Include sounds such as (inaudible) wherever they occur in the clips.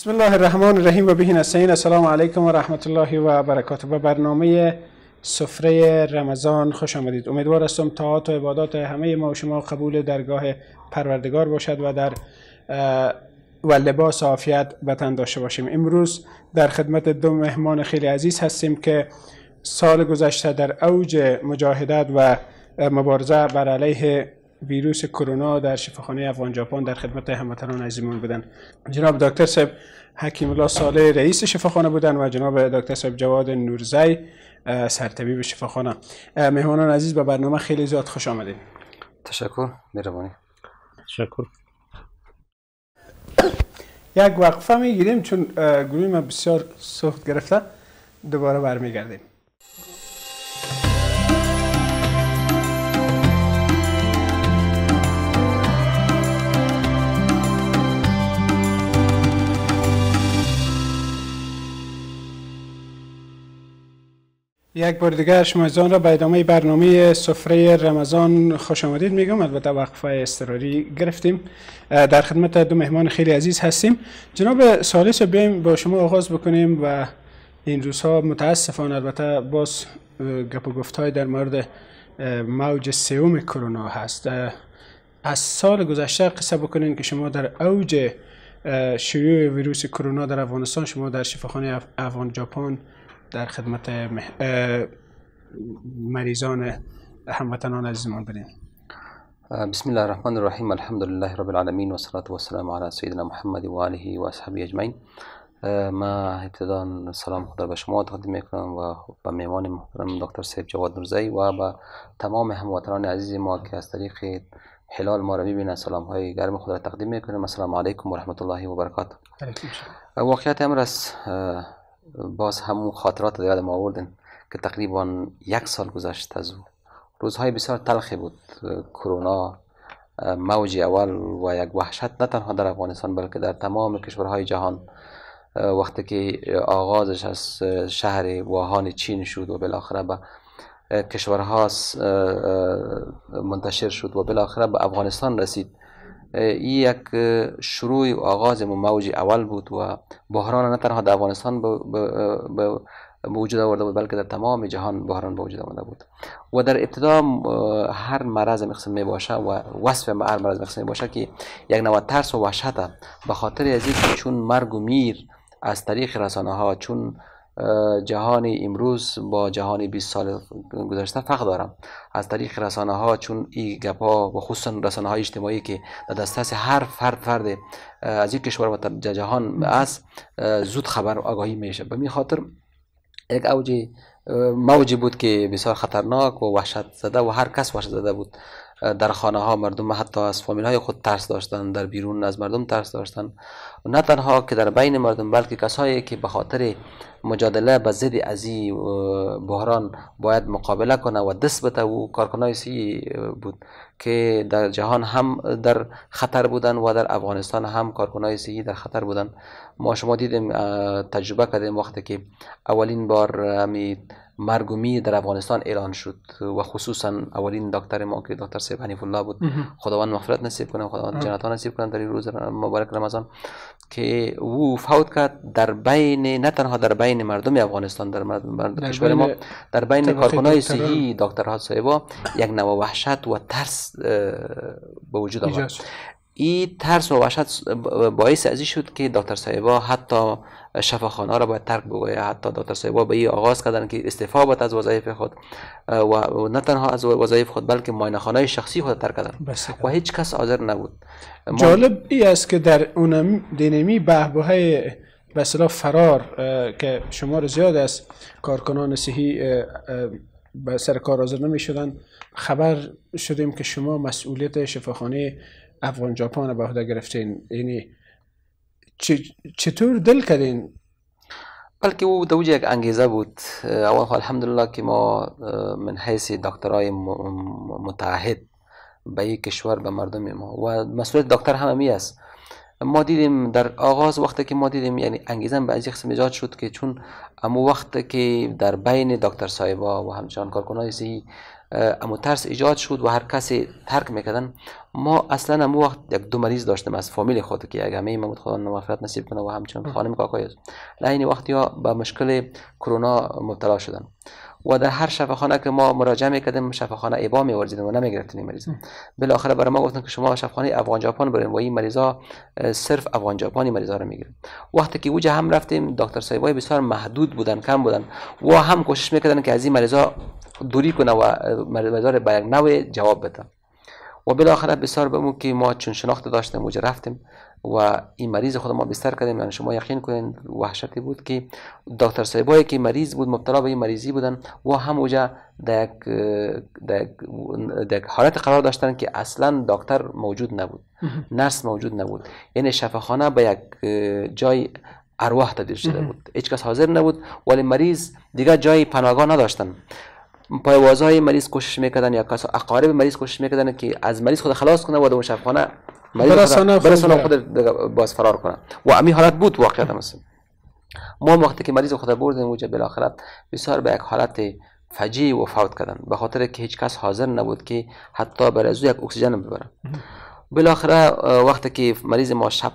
بسم الله الرحمن الرحیم و بهین السلام علیکم و رحمت الله و برکاته به برنامه سفره رمضان خوش آمدید امیدوار هستم طاعات و عبادات همه ما و شما قبول درگاه پروردگار باشد و در و لباس عافیت وطن داشته باشیم امروز در خدمت دو مهمان خیلی عزیز هستیم که سال گذشته در اوج مجاهدت و مبارزه بر علیه ویروس کرونا در شفاخانه افغان جاپان در خدمت هموطنان عزیزمون بودن جناب دکتر صاحب حکیم الله ساله رئیس شفاخانه بودن و جناب دکتر صاحب جواد نورزی سرطبیب شفاخانه مهمانان عزیز به برنامه خیلی زیاد خوش آمدید تشکر مهربانی تشکر یک وقفه میگیریم چون گروه ما بسیار سخت گرفته دوباره برمیگردیم یک بار دیگر شما را به ادامه برنامه سفره رمضان خوش آمدید میگم البته وقفه استراری گرفتیم در خدمت دو مهمان خیلی عزیز هستیم جناب سالیس بیایم با شما آغاز بکنیم و این روزها متاسفانه البته باز گپ و در مورد موج سوم کرونا هست از سال گذشته قصه بکنین که شما در اوج شیوع ویروس کرونا در افغانستان شما در شفاخانه افغان ژاپن در خدمت مح... اه، مریضان هموطنان عزیزمان بدین اه، بسم الله الرحمن الرحیم الحمد لله رب العالمین و صلات و سلام علی سیدنا محمد و آله و اصحابه اجمعین اه، ما ابتدا سلام خدا به شما تقدیم میکنم و به میمان محترم دکتر سیب جواد نورزی و به تمام هموطنان عزیز ما که از طریق حلال ما را میبینن سلام های گرم خود را تقدیم میکنم السلام علیکم و رحمت الله و برکاته واقعیت امر است باز همون خاطرات رو یادم آوردن که تقریبا یک سال گذشت از او روزهای بسیار تلخی بود کرونا موج اول و یک وحشت نه تنها در افغانستان بلکه در تمام کشورهای جهان وقتی که آغازش از شهر واهان چین شد و بالاخره به کشورها منتشر شد و بالاخره به افغانستان رسید ای یک شروع و آغاز موج اول بود و بحران نه تنها در افغانستان به وجود آورده بود بلکه در تمام جهان بحران به وجود آمده بود و در ابتدا هر مرض مقسم می باشه و وصف هر مرض مقسم می که یک نوع ترس و وحشت به خاطر از اینکه چون مرگ و میر از طریق رسانه ها چون جهان امروز با جهان 20 سال گذشته فرق دارم از طریق رسانه ها چون این گپا و خصوصا رسانه های اجتماعی که در دسترس هر فرد فرد از این کشور و جهان است زود خبر آگاهی میشه به می خاطر یک اوج موجی بود که بسیار خطرناک و وحشت زده و هر کس وحشت زده بود در خانه ها مردم حتی از فامیل های خود ترس داشتند در بیرون از مردم ترس داشتند نه تنها که در بین مردم بلکه کسایی که به خاطر مجادله به ضد ازی بحران باید مقابله کنه و دست بته و کارکنای سی بود که در جهان هم در خطر بودن و در افغانستان هم کارکنای سی در خطر بودن ما شما دیدیم تجربه کردیم وقتی که اولین بار امید مرگومی در افغانستان اعلان شد و خصوصا اولین دکتر ما که دکتر سیب حنیف الله بود خداوند مغفرت نصیب کنه خداوند جنت نصیب کنه در این روز مبارک رمضان که او فوت کرد در بین نه تنها در بین مردم افغانستان در مردم کشور ما در بین کارکنای صحی دکترها صاحبا یک نوع وحشت و ترس به وجود آمد این ترس و وحشت باعث ازی شد که دکتر صاحبا حتی شفاخانه را باید ترک بگوید حتی دکتر صاحبا به این آغاز کردن که استعفا از وظایف خود و نه تنها از وظایف خود بلکه ماینخانه شخصی خود ترک کردن و هیچ کس حاضر نبود جالب ای است که در اون دینمی بهبه به فرار که شمار زیاد است کارکنان صحی به سر کار حاضر نمی شدن خبر شدیم که شما مسئولیت شفاخانه افغان به عهده گرفتین یعنی چطور دل کردین بلکه او در یک انگیزه بود اول الحمدلله که ما من حیث دکترهای متعهد به یک کشور به مردم ما و مسئولیت دکتر هم می است ما دیدیم در آغاز وقتی که ما دیدیم یعنی انگیزه به از قسم ایجاد شد که چون امو وقت که در بین دکتر صاحبا و همچنان کارکنان اما ترس ایجاد شد و هر کسی ترک میکردن ما اصلا هم وقت یک دو مریض داشتیم از فامیل خود که اگر همه محمود خدا نوافرت نصیب کنه و همچنان خانم کاکای است لعین وقتی ها به مشکل کرونا مبتلا شدن و در هر شفاخانه که ما مراجعه میکردیم شفاخانه ایبا میوردیدیم و نمیگرفتیم مریض بالاخره برای ما گفتن که شما شفاخانه افغان جاپان برین و این مریضا صرف افغان ژاپنی مریضا رو میگیرن وقتی که وجه هم رفتیم دکتر سایبای بسیار محدود بودن کم بودن و هم کوشش میکردن که از این مریضا دوری کنه و مریضا رو به نوع جواب بده و بالاخره بسیار بمون که ما چون شناخت داشتیم وجه رفتیم و این مریض خود ما بستر کردیم یعنی شما یقین کنین وحشتی بود که دکتر صاحبایی که مریض بود مبتلا به این مریضی بودن و هم در یک, در یک حالت قرار داشتن که اصلا دکتر موجود نبود نرس موجود نبود یعنی شفخانه به یک جای ارواح تبدیل شده بود هیچ کس حاضر نبود ولی مریض دیگه جای پناهگاه نداشتن پایوازهای مریض کوشش میکردن یا کس اقارب مریض کوشش میکردن که از مریض خود خلاص کنه و در شفاخانه برسانه خود باز فرار کنه و امی حالت بود واقعا مثلا ما وقتی که مریض خود بردیم اونجا بالاخره بسیار به یک حالت فجی و فوت کردن به خاطر که هیچ کس حاضر نبود که حتی برای زو یک اکسیژن ببره بالاخره وقتی که مریض ما شب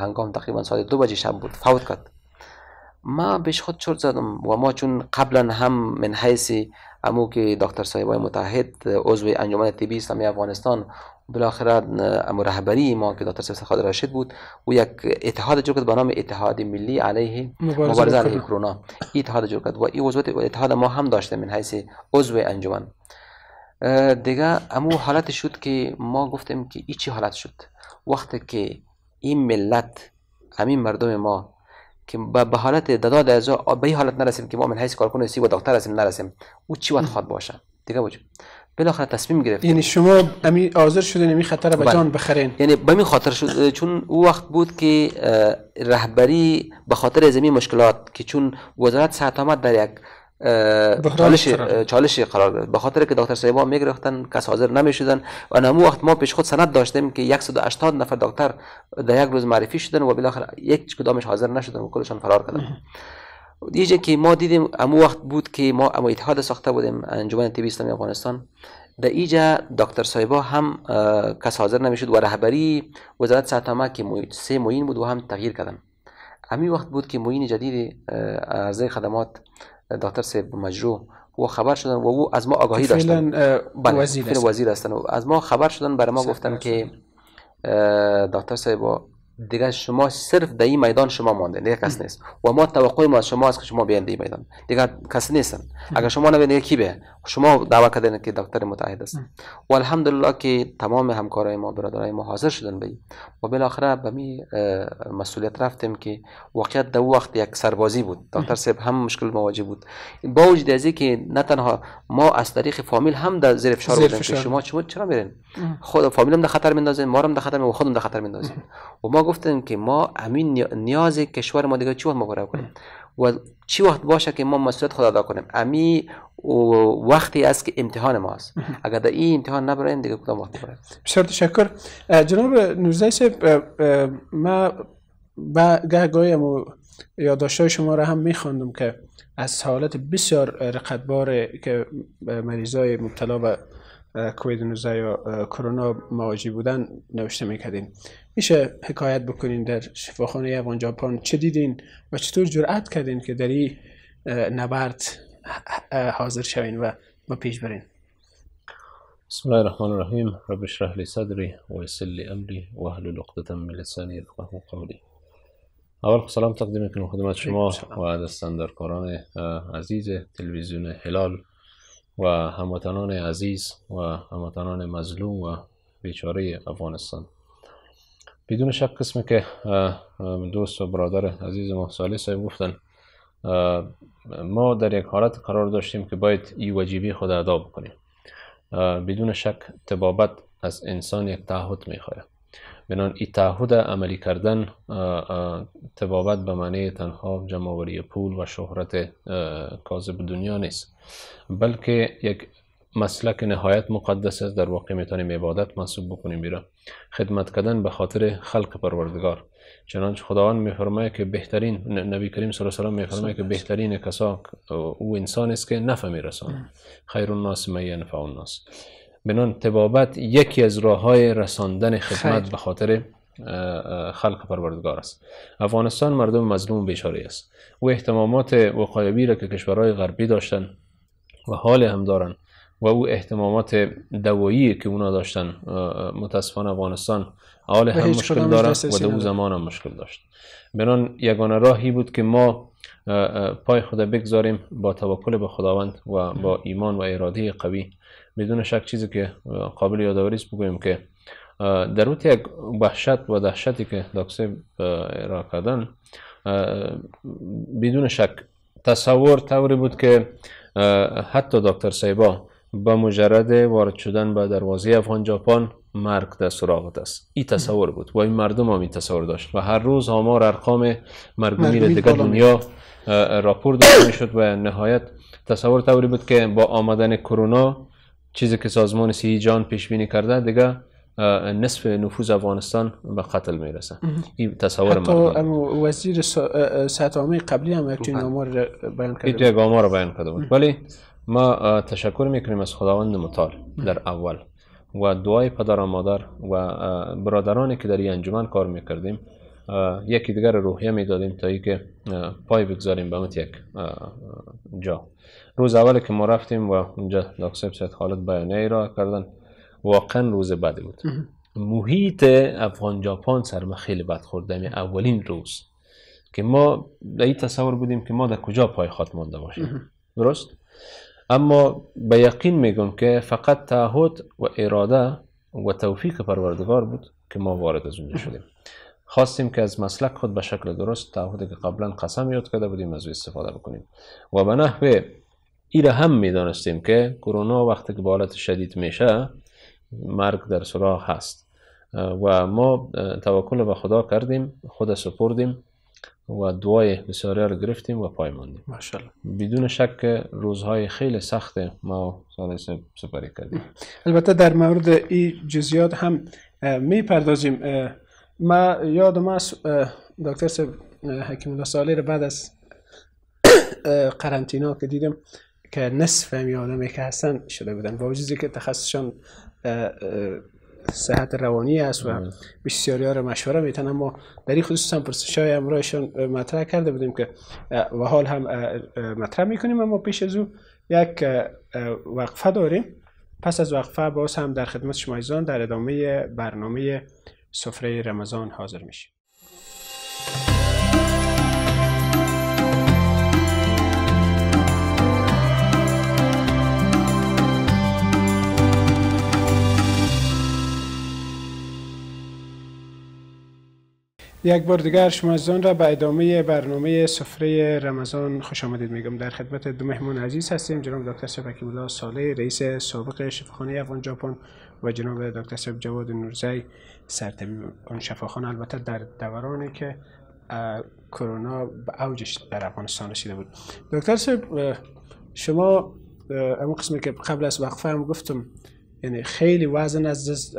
هنگام تقریبا ساعت دو بجه شب بود فوت کرد ما بهش خود چرت زدم و ما چون قبلا هم من حیث امو که دکتر سایبای متحد عضو انجمن طبی اسلامی افغانستان بالاخره امو رهبری ما که دکتر صاحب خاطر رشید بود او یک اتحاد جور کرد به نام اتحاد ملی علیه مبارزه علیه کرونا اتحاد جور کرد و این عضو اتحاد ما هم داشتیم من حیث عضو انجمن دیگه امو حالت شد که ما گفتیم که این چی حالت شد وقتی که این ملت همین مردم ما که به حالت داد از به حالت نرسیم که ما من حیث کارکن سی و دکتر هستیم نرسیم او چی وقت خواد باشه دیگه وجه بالاخره تصمیم گرفتیم یعنی شما امی حاضر شدین می خطر به بله. جان بخرین یعنی به می خاطر شد چون او وقت بود که رهبری به خاطر زمین مشکلات که چون وزارت صحت آمد در یک چالش چالش قرار داد به خاطر که دکتر سیبا میگرفتن کس حاضر نمیشدن و نمو وقت ما پیش خود سند داشتیم که 180 نفر دکتر در یک روز معرفی شدن و بالاخره یک کدامش حاضر نشدن و کلشان فرار کردن دیجه که ما دیدیم امو وقت بود که ما امو اتحاد ساخته بودیم انجمن تیبی اسلامی افغانستان در ایجا دکتر سایبا هم کس حاضر نمیشد و رهبری وزارت عامه که سه موین بود و هم تغییر کردن امی وقت بود که موین جدید ارزه خدمات دکتر سیب مجروح و خبر شدن و او از ما آگاهی داشتن بله، فعلا وزیر, وزیر هستن از ما خبر شدن برای ما گفتن که دکتر سیب دیگه شما صرف در این میدان شما مانده دیگه کس نیست و ما توقع ما از شما است که شما بیاین این میدان دیگه کس نیستن اگر شما دیگه کی به شما دعوا کردین که دکتر متحد است و الحمدلله که تمام همکارای ما برادرای ما حاضر شدن به و بالاخره به می مسئولیت رفتیم که واقعیت در وقت یک سربازی بود دکتر صاحب هم مشکل مواجه بود با وجود از که نه تنها ما از طریق فامیل هم در زیر فشار بودیم که شما چرا میرین خود فامیل هم در خطر میندازین ما هم در خطر و خودم در خطر میندازین و ما گفتیم که ما همین نیاز کشور ما دیگه چی وقت مقرر کنیم و چی وقت باشه که ما مسئولیت خود ادا کنیم امی وقتی است که امتحان ماست اگر در این امتحان نبریم دیگه کدام وقت بسیار تشکر جناب نوزده صاحب ما با و یادداشت‌های شما را هم خواندم که از حالت بسیار رقتبار که مریضای مبتلا به کووید 19 یا کرونا مواجه بودن نوشته میکردین میشه حکایت بکنین در شفاخانه یوان جاپان چه دیدین و چطور جرأت کردین که در این نبرد حاضر شوین و ما پیش برین بسم الله الرحمن الرحیم رب اشرح صدری و یسر لی امری و اهل عقدة من لسانی یفقهوا قولی اول خب سلام تقدیم میکنم خدمت شما و دستندرکاران عزیز تلویزیون هلال و هموطنان عزیز و هموطنان مظلوم و بیچاره افغانستان بدون شک قسمی که دوست و برادر عزیز ما سالی صاحب گفتن ما در یک حالت قرار داشتیم که باید ای وجیبی خود ادا بکنیم بدون شک تبابت از انسان یک تعهد میخواید بنان این تعهد عملی کردن تبابت به معنی تنها جمعوری پول و شهرت کاذب دنیا نیست بلکه یک مسلک نهایت مقدس است در واقع میتونیم عبادت محسوب بکنیم بیرا خدمت کردن به خاطر خلق پروردگار چنانچه خداوند میفرماید که بهترین نبی کریم صلی الله علیه و آله که بهترین کسا او انسان است که نفع میرساند خیر الناس من ینفع الناس بنان تبابت یکی از راه های رساندن خدمت به خاطر خلق پروردگار است افغانستان مردم مظلوم بیچاره است او احتمامات وقایبی را که کشورهای غربی داشتن و حال هم دارن و او احتمامات دوایی که اونا داشتن متاسفانه افغانستان حال هم مشکل دارن و دو زمان هم مشکل داشت بنان یگانه راهی بود که ما پای خدا بگذاریم با توکل به خداوند و با ایمان و اراده قوی بدون شک چیزی که قابل یادآوری است بگویم که در یک وحشت و دهشتی که داکسه را کردن بدون شک تصور طوری بود که حتی دکتر سیبا به مجرد وارد شدن به دروازه افغان جاپان مرگ در سراغت است این تصور بود و این مردم هم این تصور داشت و هر روز آمار ارقام مرگ را دیگه دنیا راپور داده شد و نهایت تصور طوری بود که با آمدن کرونا چیزی که سازمان سی جان پیش بینی کرده دیگه نصف نفوذ افغانستان به قتل میرسه این تصور حتی وزیر سطح قبلی هم یک بله. آمار بیان آمار بیان کرده بود ولی ما تشکر میکنیم از خداوند متعال در اول و دعای پدر و مادر و برادرانی که در این انجمن کار میکردیم یکی دیگر روحیه میدادیم تا که پای بگذاریم به یک جا روز اول که ما رفتیم و اونجا داکسیب سید خالد بیانیه را کردن واقعا روز بدی بود محیط افغان جاپان سرما خیلی بد خورد یعنی اولین روز که ما در این تصور بودیم که ما در کجا پای خود مانده باشیم درست اما به یقین میگم که فقط تعهد و اراده و توفیق پروردگار بود که ما وارد از اونجا شدیم خواستیم که از مسلک خود به شکل درست تعهدی که قبلا قسم یاد کرده بودیم از او استفاده بکنیم و به نحو ایره هم میدانستیم که کرونا وقتی که به شدید میشه مرگ در سراغ هست و ما توکل به خدا کردیم خود سپردیم و دعای بسیاری رو گرفتیم و پای ماندیم بدون شک روزهای خیلی سخت ما سال سپری کردیم البته در مورد این جزیات هم می پردازیم ما یادم است دکتر سب حکیم الله رو بعد از قرنطینا که دیدم که نصف هم می که هستن شده بودن با وجودی که تخصصشان صحت روانی است و بسیاری ها رو مشوره میتن اما در این خصوص هم پرسش های امرایشان مطرح کرده بودیم که و حال هم مطرح میکنیم اما پیش از او یک وقفه داریم پس از وقفه باز هم در خدمت شما ایزان در ادامه برنامه سفره رمضان حاضر میشیم یک بار دیگر شما از را به ادامه برنامه سفره رمضان خوش آمدید میگم در خدمت دو مهمان عزیز هستیم جناب دکتر شبکی الله ساله رئیس سابق شفاخانه افغان ژاپن و جناب دکتر سب جواد نورزی سرطبیب اون شفاخانه البته در دورانی که کرونا به اوجش در افغانستان رسیده بود دکتر سب شما اما قسمی که قبل از وقفه هم گفتم یعنی خیلی وزن از دست,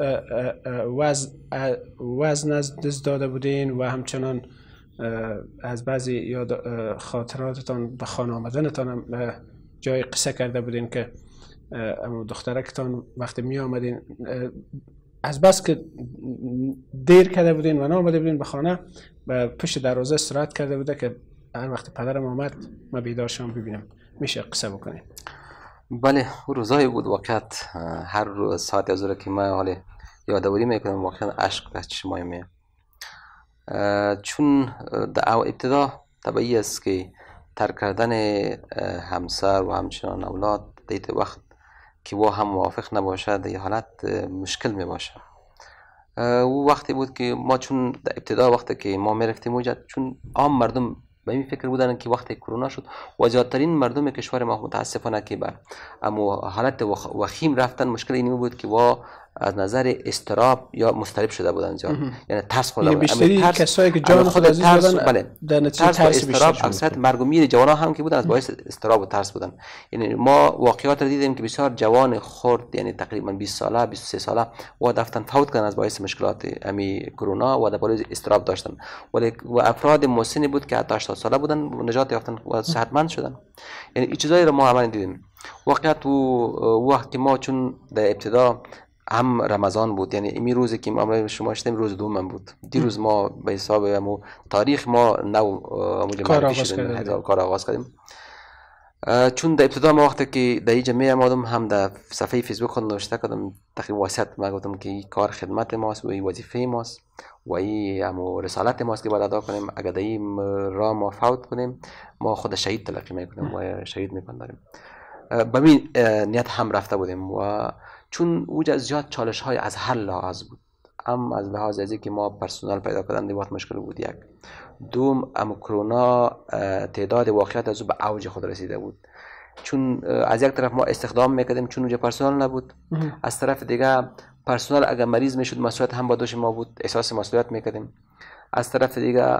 وزن از دست داده بودین و همچنان از بعضی یاد خاطراتتان به خانه آمدنتان هم جای قصه کرده بودین که دخترکتان وقتی می آمدین از بس که دیر کرده بودین و نامده بودین به خانه و پشت دروازه سرعت کرده بوده که هر وقت پدرم آمد ما شما ببینم میشه قصه بکنیم بله او روزایی بود وقت هر روز ساعت از که ما حال یادآوری میکنم واقعا به چشمای می چون در ابتدا طبعی است که ترک کردن همسر و همچنان اولاد دیت وقت که وا هم موافق نباشد در حالت مشکل می باشد او وقتی بود که ما چون در ابتدا وقتی که ما میرفتیم اوجد چون عام مردم به این فکر بودن که وقتی کرونا شد و زیادترین مردم کشور ما متاسفانه که بر اما حالت وخیم رفتن مشکل اینی بود که وا از نظر استراب یا مسترب شده بودن جان یعنی ترس خود یعنی بودن بیشتری ترس... کسایی که جان خود عزیز ترس... بله. در نتیجه ترس, ترس استراب اکثر مرگ و جوان هم که بودن از باعث استراب و ترس بودن یعنی ما واقعیات را دیدیم که بسیار جوان خرد یعنی تقریبا 20 ساله 23 ساله و دفتن فوت کردن از باعث مشکلات امی کرونا و در استراب داشتن ولی و افراد مسن بود که حتی 80 ساله بودن نجات یافتن و صحتمند شدن یعنی این چیزایی رو ما عمل دیدیم واقعا تو وقتی ما چون در ابتدا هم رمضان بود یعنی این روزی که ما شما شدیم روز دوم بود دیروز ما به حساب تاریخ ما نو کار آغاز کردیم کار کردیم چون در ابتدا ما وقتی که در جمعه آدم هم در صفحه فیسبوک خود نوشته کردم تقریبا واسط ما گفتم که این کار خدمت ماست و این وظیفه ماست و این رسالات رسالت ماست که باید ادا کنیم اگر در این را ما فوت کنیم ما خود شهید تلقی میکنیم و شهید میکنیم به این نیت هم رفته بودیم و چون وجه زیاد چالش های از هر لحاظ بود هم از لحاظ از که ما پرسنل پیدا کردن دیوات مشکل بود یک دوم ام کرونا تعداد واقعیت از او به اوج خود رسیده بود چون از یک طرف ما استخدام میکردیم چون اونجا پرسنل نبود از طرف دیگه پرسنل اگر مریض میشد مسئولیت هم با دوش ما بود احساس مسئولیت میکردیم از طرف دیگه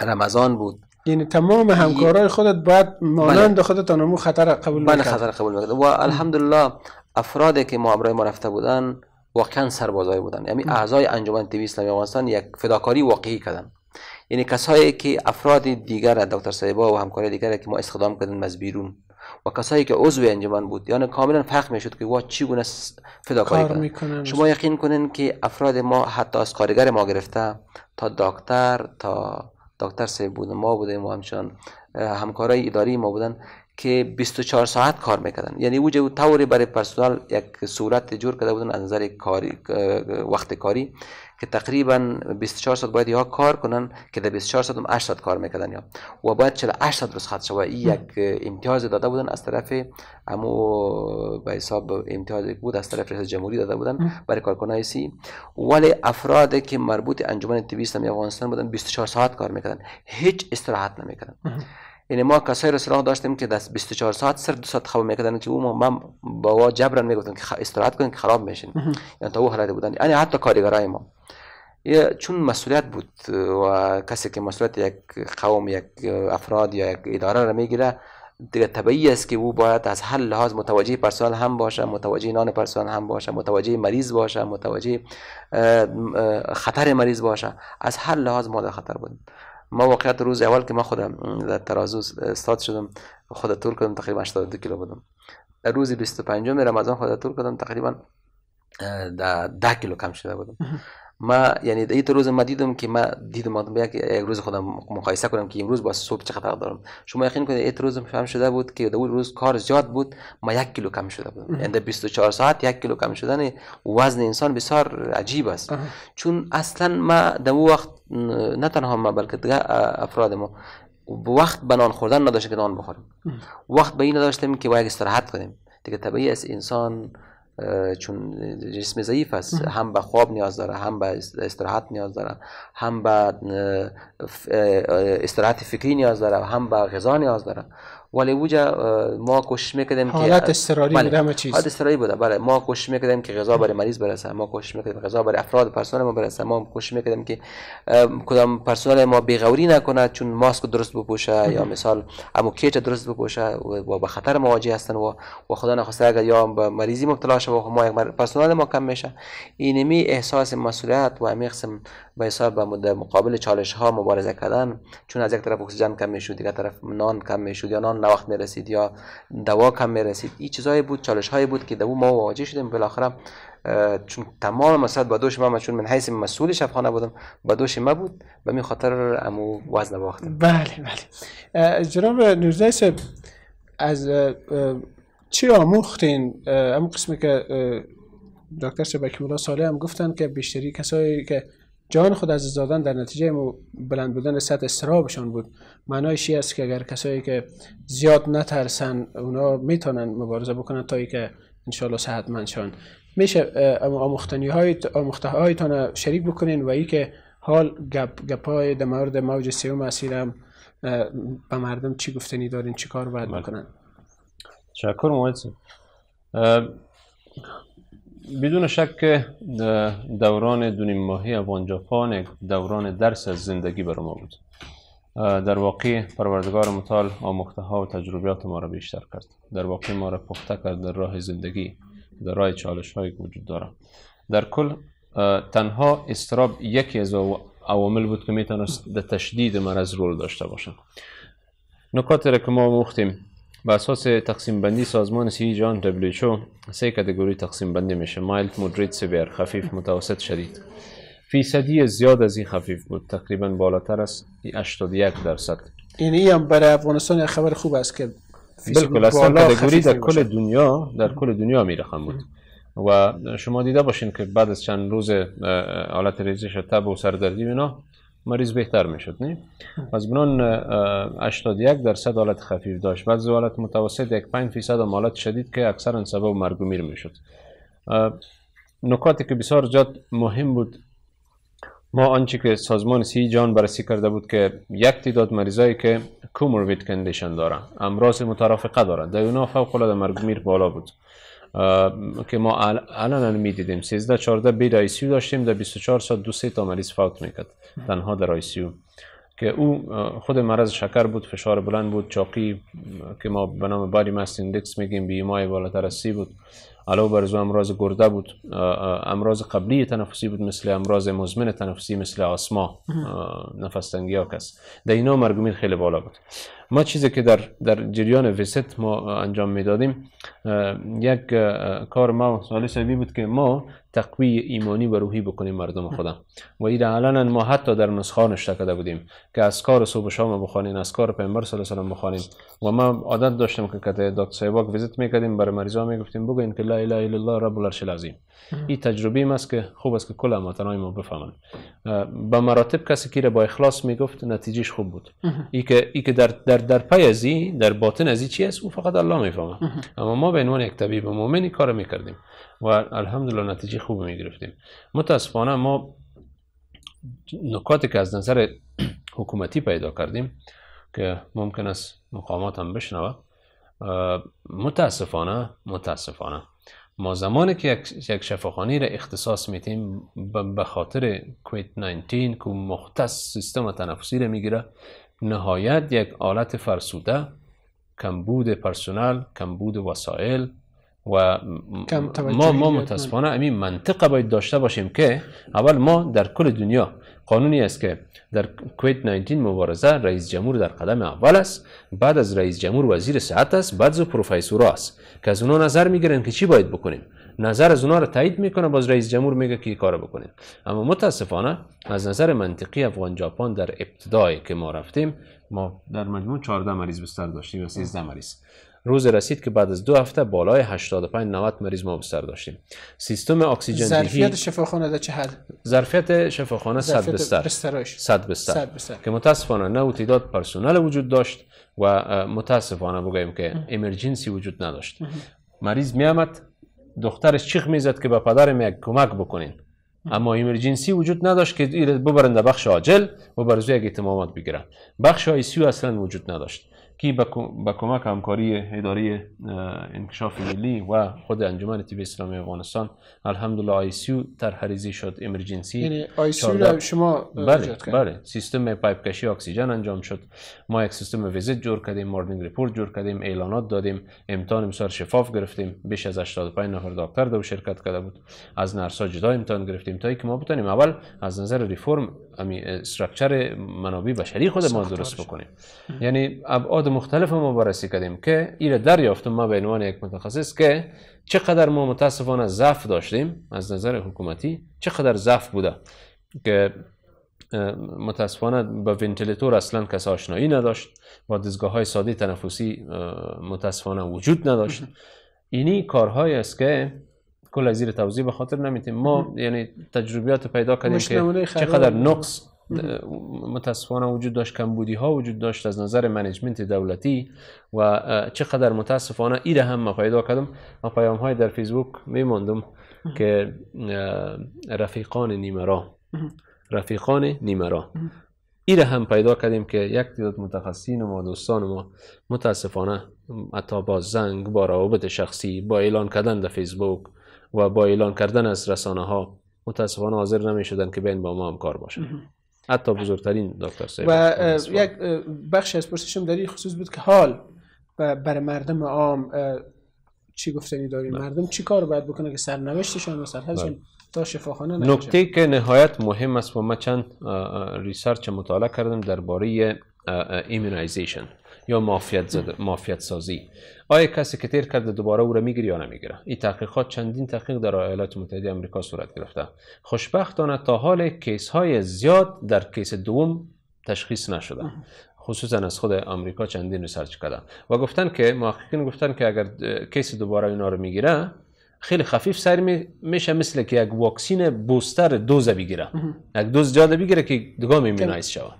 رمضان بود یعنی تمام همکارای خودت باید مانند بله. خودت خطر قبول بله، من خطر قبول میکرد و الحمدلله افرادی که ما برای ما رفته بودن واقعا سربازای بودن یعنی اعضای انجمن تیوی اسلامی افغانستان یک فداکاری واقعی کردن یعنی کسایی که افراد دیگر دکتر صیبا و همکاری دیگر که ما استخدام کردن از بیرون و کسایی که عضو انجمن بود یعنی کاملا فرق میشد که وا چی گونه فداکاری کردن شما یقین کنین که افراد ما حتی از کارگر ما گرفته تا دکتر تا دکتر سیب بود ما بودیم و همکارای اداری ما بودن که 24 ساعت کار میکردن یعنی و طوری برای پرسنل یک صورت جور کرده بودن از نظر کاری وقت کاری که تقریبا 24 ساعت باید یا کار کنن که در 24 ساعت هم 8 ساعت کار میکردن یا و باید 48 ساعت رسخت و این یک امتیاز داده بودن از طرف امو به حساب امتیاز بود از طرف رئیس جمهوری داده بودن برای کارکنان سی ولی افراد که مربوط انجمن طبی یا افغانستان بودن 24 ساعت کار میکردن هیچ استراحت نمیکردن یعنی ما کسایی رو سراغ داشتیم که دست 24 ساعت سر دو ساعت خواب میکردن که او من با وا جبران میگفتن که استراحت کنین که خراب میشین یعنی تا او حالت بودن یعنی حتی کارگرای ما چون مسئولیت بود و کسی که مسئولیت یک قوم یک افراد یا یک اداره را میگیره دیگه طبیعی است که او باید از هر لحاظ متوجه پرسنل هم باشه متوجه نان پرسنل هم باشه متوجه مریض باشه متوجه خطر مریض باشه از هر لحاظ ما خطر بودیم ما واقعیت روز اول که ما خودم در ترازو استاد شدم خود طول کردم تقریبا 82 کیلو بودم روز 25 رمضان خود طول کردم تقریبا ده, ده کیلو کم شده بودم ما یعنی دیت روز ما دیدم که ما دیدم ما یک روز خودم مقایسه کنم که امروز با صبح چقدر فرق دارم شما یقین کنید ایت روز فهم شده بود که دو روز کار زیاد بود ما یک کیلو کم شده بود یعنی 24 ساعت یک کیلو کم شدن وزن انسان بسیار عجیب است چون اصلا ما در وقت نه تنها ما بلکه دیگه افراد ما وقت به نان خوردن نداشتیم که نان بخوریم وقت به این نداشتیم که باید استراحت کنیم دیگه طبیعی است انسان چون جسم ضعیف است هم به خواب نیاز داره هم به استراحت نیاز داره هم به استراحت فکری نیاز داره هم به غذا نیاز داره ولی وجا ما کوشش میکردیم که حالت استراری بله. بوده چیز حالت استراری بله ما کوشش میکردیم که غذا برای مریض برسه ما کوشش میکردیم غذا برای افراد پرسنل ما برسه ما کوشش میکردیم که کدام پرسنل ما غوری نکنه چون ماسک درست بپوشه یا مثال امو کیچ درست بپوشه و به خطر مواجه هستن و و خدا نخواسته اگر یا مریضی مبتلا و خب ما یک پرسنل ما کم میشه اینمی احساس مسئولیت و همین قسم به حساب در مقابل چالش ها مبارزه کردن چون از یک طرف اکسیژن کم میشد دیگر طرف نان کم میشد یا نان نوخت میرسید یا دوا کم میرسید این چیزهایی بود چالش هایی بود که دو ما مواجه شدیم بالاخره چون تمام مسد با دوش من چون من حیث مسئول شبخانه بودم با دوش ما بود به می خاطر امو وزن باختم بله بله جناب نوزده صاحب از چی آموختین ام قسمی که دکتر سبکی مولا صالح هم گفتن که بیشتری کسایی که جان خود از دادن در نتیجه بلند بودن سطح استرابشان بود معنایش این است که اگر کسایی که زیاد نترسن اونا میتونن مبارزه بکنن تا ان که انشالله منشان میشه آموختنی های هایتان شریک بکنین و ای که حال گپ گپای در مورد موج سوم اسیرم به مردم چی گفتنی دارین چی کار باید بله. بکنن تشکر بدون شک دوران دونیم ماهی افغان جاپان دوران درس از زندگی بر ما بود در واقع پروردگار مطال آموخته ها و تجربیات ما را بیشتر کرد در واقع ما را پخته کرد در راه زندگی در راه چالش هایی که وجود داره در کل تنها استراب یکی از عوامل بود که میتونست در تشدید مرض رول داشته باشه نکاتی را که ما آموختیم به اساس تقسیم بندی سازمان سی جان دبلیو سه کتگوری تقسیم بندی میشه مایلد مودریت سیویر خفیف متوسط شدید فیصدی زیاد از این خفیف بود تقریبا بالاتر از 81 درصد یعنی هم برای افغانستان خبر خوب است که بالکل اصلا کتگوری در کل دنیا در کل دنیا می بود و شما دیده باشین که بعد از چند روز حالت ریزش تب و سردردی اینا مریض بهتر میشد از بنان 81 درصد حالت خفیف داشت بعد حالت متوسط یک 5 فیصد حالت شدید که اکثرا سبب مرگ و میشد نکاتی که بسیار زیاد مهم بود ما آنچه که سازمان سی جان بررسی کرده بود که یک تعداد مریضایی که کومورویت کندیشن دارن امراض مترافقه دارن در اونا فوق العاده مرگ بالا بود که ما الان میدیدیم 13 14 بید آی سیو داشتیم در 24 ساعت دو سه تا مریض فوت میکرد تنها در آی که او خود مرض شکر بود فشار بلند بود چاقی که ما به نام باری ماس ایندکس میگیم بیمای بالاتر از سی بود علاوه بر از امراض گرده بود امراض قبلی تنفسی بود مثل امراض مزمن تنفسی مثل آسما نفس تنگی ها کس در اینا مرگومیر خیلی بالا بود ما چیزی که در, در جریان ویست ما انجام میدادیم یک کار ما سوالی شبیه بود که ما تقوی ایمانی و روحی بکنیم مردم خدا و این علنا ما حتی در نسخه نشته کرده بودیم که از کار صبح و شام بخوانیم از کار پیامبر صلی الله علیه و بخوانیم و ما عادت داشتم که کته دکتر سیواک ویزیت میکردیم برای مریضا میگفتیم بگوین که لا اله الا الله رب العرش العظیم این تجربه ما است که خوب است که کل هموطنای ما بفهمند. به مراتب کسی که با اخلاص میگفت نتیجهش خوب بود ای که ای که در در در پای ازی در باطن ازی چی است او فقط الله میفهمه اما ما به عنوان یک طبیب مومنی کار میکردیم و الحمدلله نتیجه خوب میگرفتیم متاسفانه ما نکاتی که از نظر (clears throat) حکومتی پیدا کردیم که ممکن است مقامات هم متاسفانه متاسفانه ما زمانی که یک شفاخانه را اختصاص میتیم به خاطر کویت 19 که مختص سیستم تنفسی را میگیره نهایت یک آلت فرسوده کمبود پرسنل کمبود وسایل و ما ما متاسفانه همین منطقه باید داشته باشیم که اول ما در کل دنیا قانونی است که در کویت 19 مبارزه رئیس جمهور در قدم اول است بعد از رئیس جمهور وزیر صحت است بعد از پروفیسور است که از اونا نظر میگیرن که چی باید بکنیم نظر از اونا را تایید میکنه باز رئیس جمهور میگه که کار بکنیم اما متاسفانه از نظر منطقی افغان جاپان در ابتدای که ما رفتیم ما در مجموع 14 مریض بستر داشتیم و 13 مریض روز رسید که بعد از دو هفته بالای 85 90 مریض ما بستر داشتیم سیستم اکسیژن ظرفیت شفاخانه در چه حد ظرفیت شفاخانه 100 بستر 100 بستر. که متاسفانه نه تعداد پرسنل وجود داشت و متاسفانه بگویم که امرجنسی وجود نداشت مریض میامد دخترش چیخ میزد که به پدرم یک کمک بکنین اما ایمرجنسی وجود نداشت که ببرند بخش عاجل و برزوی یک اتمامات بگیرن بخش اصلا وجود نداشت کی با کمک همکاری اداره انکشاف ملی و خود انجمن تیب اسلامی افغانستان الحمدلله آی سیو ترحریزی شد امرجنسی یعنی آی سیو شما بله بله سیستم پایپ کشی اکسیژن انجام شد ما یک سیستم ویزیت جور کردیم مورنینگ ریپورت جور کردیم اعلانات دادیم امتحان بسیار شفاف گرفتیم بیش از 85 نفر دکتر دو شرکت کرده بود از نرسا جدا امتحان گرفتیم تا اینکه ما بتونیم اول از نظر ریفرم استرکچر منابع بشری خود ما درست بکنیم یعنی ابعاد مختلف ما بررسی کردیم که ایره دریافتم ما به عنوان یک متخصص که چقدر ما متاسفانه ضعف داشتیم از نظر حکومتی چقدر ضعف بوده که متاسفانه با ونتیلاتور اصلا کس آشنایی نداشت با دزگاه های ساده تنفسی متاسفانه وجود نداشت اینی کارهایی است که کل از زیر توضیح به خاطر نمیتیم ما یعنی تجربیات پیدا کردیم که چقدر نقص متاسفانه وجود داشت کمبودی ها وجود داشت از نظر منیجمنت دولتی و چقدر متاسفانه ایره هم ما پیدا کردم ما پیام های در فیسبوک میموندم که رفیقان نیمرا رفیقان نیمرا ایره هم پیدا کردیم که یک تعداد متخصصین ما دوستان ما متاسفانه حتی با زنگ با روابط شخصی با اعلان کردن در فیسبوک و با اعلان کردن از رسانه ها متاسفانه حاضر نمی شدن که بین با ما هم کار باشه حتی بزرگترین دکتر سید. و یک بخش از پرسشم در این خصوص بود که حال بر مردم عام چی گفتنی داریم مردم چی کار باید بکنه که سرنوشتشان و بله. تا شفاخانه نمیشه نکته که نهایت مهم است و من چند ریسرچ مطالعه کردم درباره ایمونایزیشن یا مافیت, سازی آیا کسی که تیر کرده دوباره او را میگیره یا نمیگیره این تحقیقات چندین تحقیق در ایالات متحده آمریکا صورت گرفته خوشبختانه تا حال کیس های زیاد در کیس دوم تشخیص نشده خصوصا از خود آمریکا چندین ریسرچ کردن و گفتن که محققین گفتن که اگر کیس دوباره اینا رو میگیره خیلی خفیف سر میشه مثل که یک واکسین بوستر دوز بگیره یک دوز جاده بگیره که دوام میمینایز شوه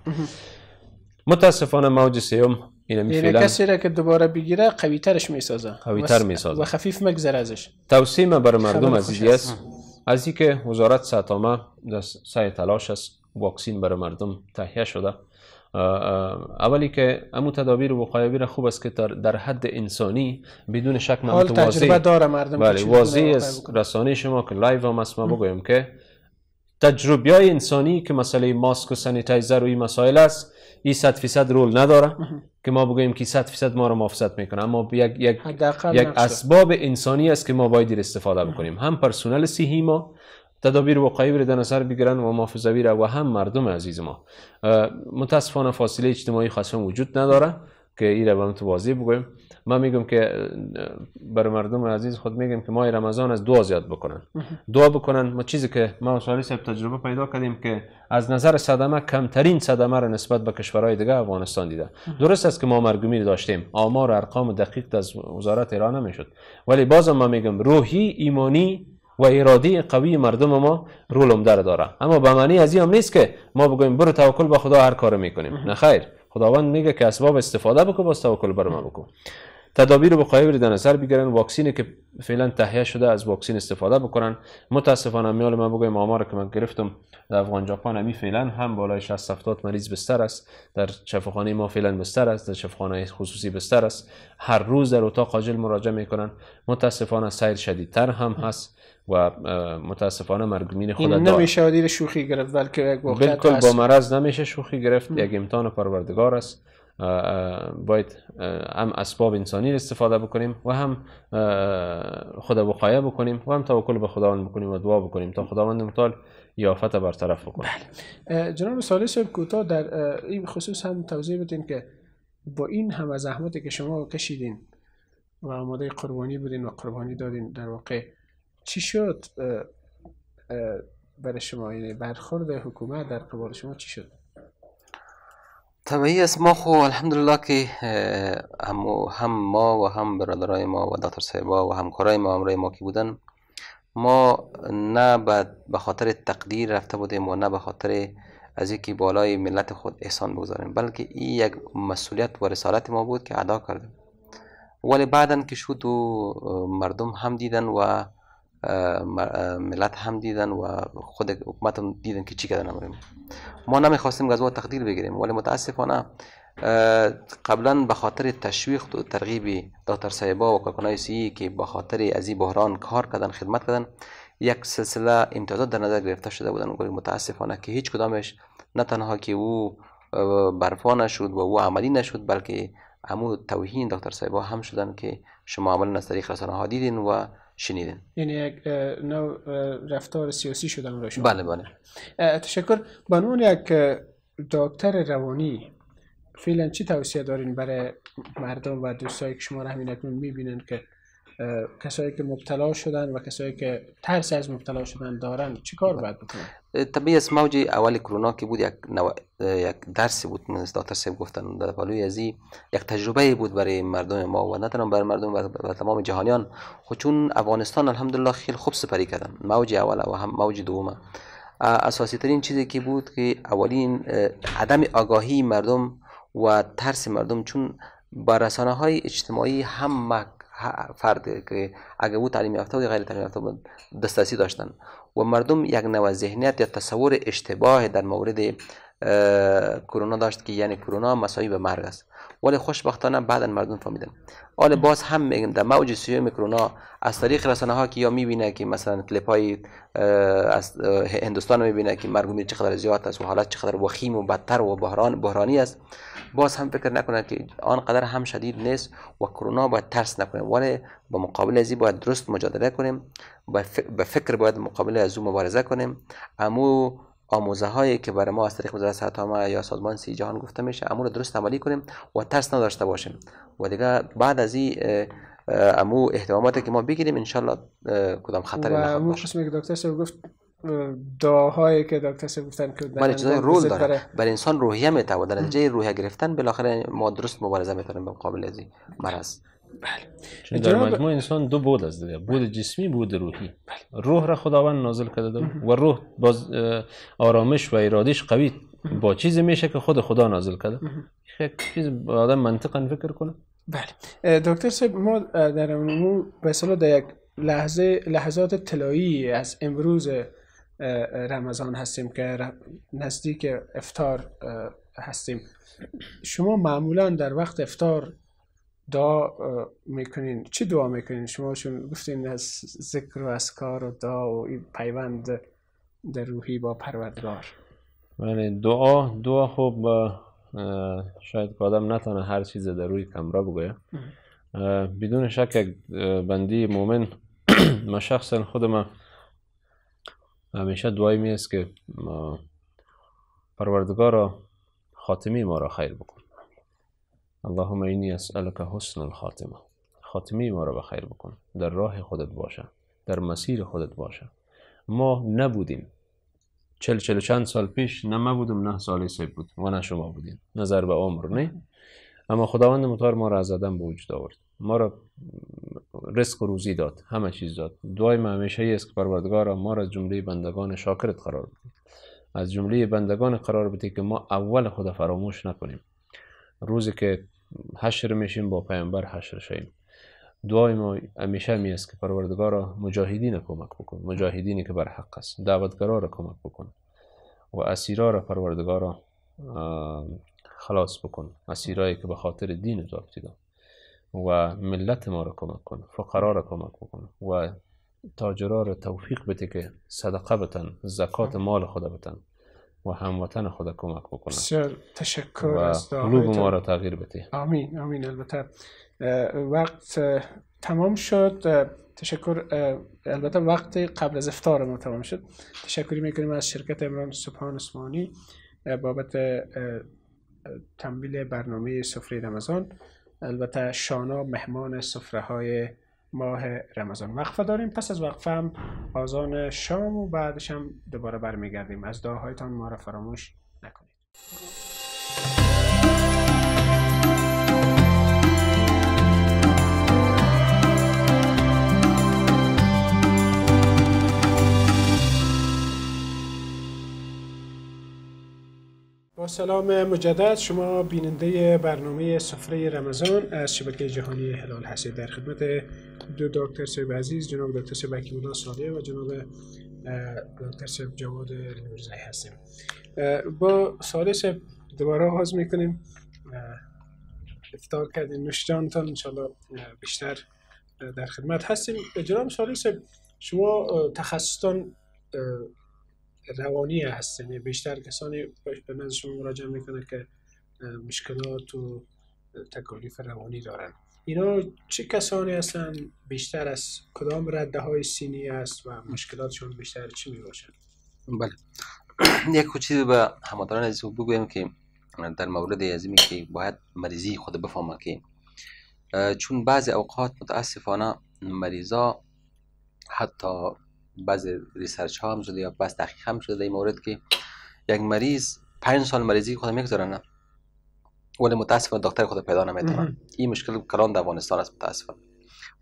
متاسفانه موج سیوم اینه یعنی کسی را که دوباره بگیره قوی ترش میسازه قوی تر میسازه و خفیف مگذر ازش توصیه بر مردم عزیزی است از که وزارت سطامه در سعی تلاش است واکسین بر مردم تهیه شده اولی که امو تدابیر وقایبی را خوب است که در حد انسانی بدون شک من حال مردم بله واضح رسانه شما که لایو هم است ما بگویم که تجربی های انسانی که مسئله ماسک و سانیتایزر و این مسائل است این صد فیصد رول نداره که ما بگوییم که صد فیصد ما رو محافظت میکنه اما یک یک اسباب انسانی است که ما باید استفاده بکنیم هم پرسنل سیهی ما تدابیر وقایی رو در نظر بگیرن و محافظوی را و هم مردم عزیز ما متاسفانه فاصله اجتماعی خاصی وجود نداره که این رو تو واضح بگویم ما میگم که بر مردم عزیز خود میگم که ماه رمضان از دعا زیاد بکنن دعا بکنن ما چیزی که ما و سب تجربه پیدا کردیم که از نظر صدمه کمترین صدمه را نسبت به کشورهای دیگه افغانستان دیده درست است که ما مرگومی داشتیم آمار و ارقام دقیق از وزارت ایران نمیشد ولی بازم ما میگم روحی ایمانی و اراده قوی مردم ما رول در داره اما به معنی از این هم نیست که ما بگویم برو توکل به خدا هر کار میکنیم نه خیر خداوند میگه که اسباب استفاده بکن توکل بر ما بکن تدابیر رو در نظر بگیرن واکسینی که فعلا تهیه شده از واکسین استفاده بکنن متاسفانه میال من بگم آمار که من گرفتم در افغان جاپان همی فعلا هم بالای 60 مریض بستر است در شفاخانه ما فعلا بستر است در شفاخانه خصوصی بستر است هر روز در اتاق عاجل مراجعه میکنن متاسفانه سیر شدیدتر هم هست و متاسفانه مرگمین خود این نمیشه شوخی گرفت بلکه یک بالکل با مرض نمیشه شوخی گرفت یک امتحان پروردگار است باید هم اسباب انسانی استفاده بکنیم و هم خدا وقایه بکنیم و هم توکل به خداوند بکنیم و دعا بکنیم تا خداوند متعال یافت برطرف بکنیم. بله. جناب سالی صاحب کوتا در این خصوص هم توضیح بدین که با این همه زحمتی که شما کشیدین و آماده قربانی بودین و قربانی دادین در واقع چی شد برای شما یعنی برخورد حکومت در قبال شما چی شد از ما خو الحمدلله که هم, ما و هم برادرای ما و دکتر صاحبا و همکارای ما همراه ما که بودن ما نه به خاطر تقدیر رفته بودیم و نه به خاطر از یکی بالای ملت خود احسان بگذاریم بلکه این یک مسئولیت و رسالت ما بود که ادا کردیم ولی بعدا که شد و مردم هم دیدن و ملت هم دیدن و خود حکومت هم دیدن که چی کردن ما نمیخواستیم از تقدیر بگیریم ولی متاسفانه قبلا به خاطر تشویق و ترغیب دکتر سایبا و کارکنای سی که به خاطر از این بحران کار کردن خدمت کردن یک سلسله امتیازات در نظر گرفته شده بودن ولی متاسفانه که هیچ کدامش نه تنها که او برپا نشد و او عملی نشد بلکه امو توهین دکتر سایبا هم شدن که شما عملا از طریق ها دیدین و شنیدن یعنی یک نو رفتار سیاسی شدن را شما بله بله تشکر به یک دکتر روانی فعلا چی توصیه دارین برای مردم و دوستایی که شما را همین اکنون میبینن که کسایی که مبتلا شدن و کسایی که ترس از مبتلا شدن دارن چیکار باید بکنن طبیعی از موج اول کرونا که بود یک, نو... یک درسی بود دکتر سیب گفتن در پالوی ازی یک تجربه بود برای مردم ما و نه تنها برای مردم و تمام جهانیان خود خب چون افغانستان الحمدلله خیلی خوب سپری کردن موج اول و هم موج دوم اساسی ترین چیزی که بود که اولین عدم آگاهی مردم و ترس مردم چون با رسانه های اجتماعی هم فرد که اگه او تعلیم یافته بود، غیر تعلیم یافته بود دسترسی داشتن و مردم یک نوع ذهنیت یا تصور اشتباه در مورد کرونا داشت که یعنی کرونا مسایی به مرگ است ولی خوشبختانه بعدا مردم فهمیدن حال باز هم میگم در موج سیوم کرونا از طریق رسانه ها که یا میبینه که مثلا کلیپ های از هندوستان میبینه که مرگ چقدر زیاد است و حالت چقدر وخیم و بدتر و بحران بحرانی است باز هم فکر نکنن که آنقدر هم شدید نیست و کرونا باید ترس نکنیم ولی با مقابل ازی باید درست مجادله کنیم به فکر باید مقابل از او مبارزه کنیم امو آموزه هایی که برای ما از طریق وزارت صحت یا سازمان سی جهان گفته میشه امور درست عملی کنیم و ترس نداشته باشیم و دیگه بعد از این امو احتماماتی که ما بگیریم انشالله کدام خطری نخواهد که دعاهایی که دکتر سه گفتن که برای چیزای رول داره, برای بر انسان روحیه میتوه و در نتیجه روحیه گرفتن بالاخره ما درست مبارزه میتونیم به مقابل از مرض بله در مجموع انسان دو بود از دیگه بود جسمی بود روحی بله. روح را خداوند نازل کرده و روح باز آرامش و ارادش قوی با چیزی میشه که خود خدا نازل کرده چیز آدم منطقا فکر کنه بله دکتر صاحب ما در به در یک لحظه لحظات طلایی از امروز رمضان هستیم که نزدیک افتار هستیم شما معمولا در وقت افتار دعا میکنین چه دعا میکنین شما چون گفتین از ذکر و از کار و دعا و پیوند در روحی با پروردگار یعنی دعا دعا خب شاید که آدم نتانه هر چیز در روی کمرا بگویه بدون شک بندی مؤمن (clears throat) ما شخصا خودم همیشه دعای می است که پروردگارا خاتمی ما را خیر بکن اللهم اینی الک حسن الخاتمه خاتمی ما را به خیر بکن در راه خودت باشه در مسیر خودت باشه ما نبودیم چل چل چند سال پیش نه ما بودم نه سالی سی بود و نه شما بودیم. نظر به عمر نه اما خداوند مطار ما را از آدم به وجود آورد ما را رزق و روزی داد همه چیز داد دعای ما همیشه است که پروردگارا ما را از جمله بندگان شاکرت قرار بده از جمله بندگان قرار بده که ما اول خدا فراموش نکنیم روزی که حشر میشیم با پیامبر حشر شیم دعای ما همیشه می است که پروردگارا مجاهدین کمک بکن مجاهدینی که بر حق است دعوتگرا را کمک بکن و اسیرا را پروردگارا خلاص بکن اسیرایی که به خاطر دین تو و ملت ما رو کمک کن فقرا رو کمک بکنه و تاجرا رو توفیق بده که صدقه بتن زکات مال خود بتن و هموطن خود کمک بکنه. بسیار تشکر و قلوب ما را تغییر بده آمین آمین البته وقت تمام شد تشکر البته وقت قبل از افتار ما تمام شد تشکری میکنیم از شرکت امران سبحان اسمانی بابت تمویل برنامه سفره رمضان البته شانا مهمان سفره های ماه رمضان وقفه داریم پس از وقفه هم آزان شام و بعدش هم دوباره برمیگردیم از دعاهایتان ما را فراموش نکنید سلام مجدد شما بیننده برنامه سفره رمضان از شبکه جهانی هلال هستید در خدمت دو دکتر سیب عزیز جناب دکتر سیب اکیمولا صالح و جناب دکتر سیب جواد نورزی هستیم با صالح سیب دوباره آغاز میکنیم افتار کردیم تا انشالله بیشتر در خدمت هستیم جناب صالح سیب شما تخصصتان روانی هستن بیشتر کسانی به من شما مراجعه میکنه که مشکلات و تکالیف روانی دارن اینا چه کسانی هستن بیشتر از کدام رده های سینی است و مشکلاتشون بیشتر چی می بله (clears throat) یک کوچی به همادران عزیز بگویم که در مورد یزیمی که باید مریضی خود بفهمه که چون بعضی اوقات متاسفانه مریضا حتی بعض ریسرچ ها هم شده یا بعض تحقیق هم شده در این مورد که یک مریض پنج سال مریضی خود نه، ولی متاسفانه دکتر خود پیدا نمیتونه این مشکل کلان در افغانستان است متاسفانه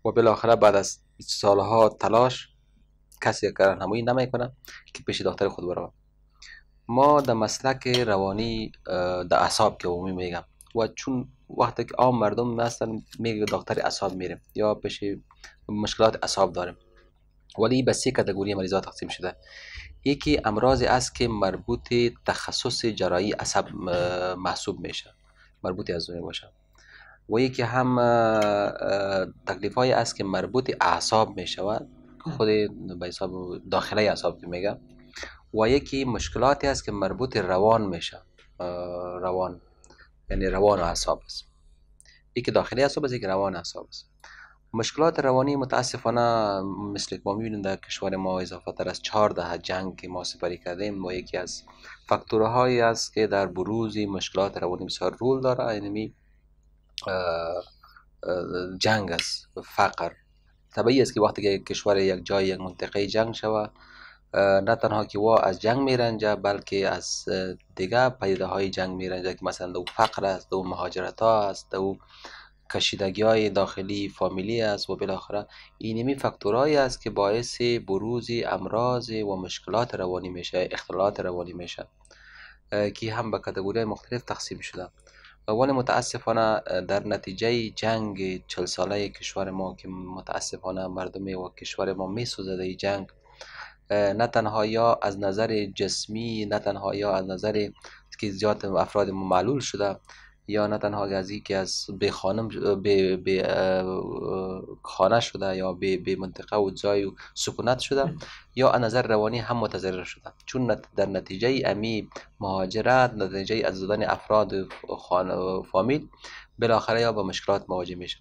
و بالاخره بعد از سالها تلاش کسی که راهنمایی نمیکنه که پیش دکتر خود بره ما در مسلک روانی در اعصاب که عمومی میگم و چون وقتی که عام مردم مثلا میگه دکتر اعصاب میریم یا پیش مشکلات اعصاب داریم ولی به سه کتگوری مریضات تقسیم شده یکی امراضی است که مربوط تخصص جرایی عصب محسوب میشه مربوط از باشه و یکی هم تکلیف های است که مربوط اعصاب می شود خود به حساب داخله اعصاب که میگم و یکی مشکلاتی است که مربوط روان میشه روان یعنی روان و اعصاب است یکی داخلی اعصاب است یکی روان اعصاب است مشکلات روانی متاسفانه مثل که ما میبینیم در کشور ما اضافه تر از چهار جنگ که ما سپری کردیم و یکی از فاکتورهایی است که در بروز مشکلات روانی بسیار رول داره یعنی جنگ است فقر طبیعی است که وقتی که کشور یک جای یک منطقه جنگ شوه نه تنها که وا از جنگ میرنجه بلکه از دیگه پیده های جنگ میرنجه که مثلا دو فقر است دو مهاجرت ها است دو کشیدگی های داخلی فامیلی است و بالاخره اینمی فاکتورهایی است که باعث بروز امراض و مشکلات روانی میشه اختلالات روانی میشه که هم به کتگوری مختلف تقسیم شده ولی متاسفانه در نتیجه جنگ چل ساله کشور ما که متاسفانه مردم و کشور ما می سوزده جنگ نه تنها یا از نظر جسمی نه تنها یا از نظر که زیاد افراد معلول شده یا نه تنها از که از به خانم به به خانه شده یا به به منطقه و جای و سکونت شده یا از نظر روانی هم متضرر شده چون در نتیجه امی مهاجرت نتیجه از دادن افراد فامیل بالاخره یا با مشکلات مواجه میشه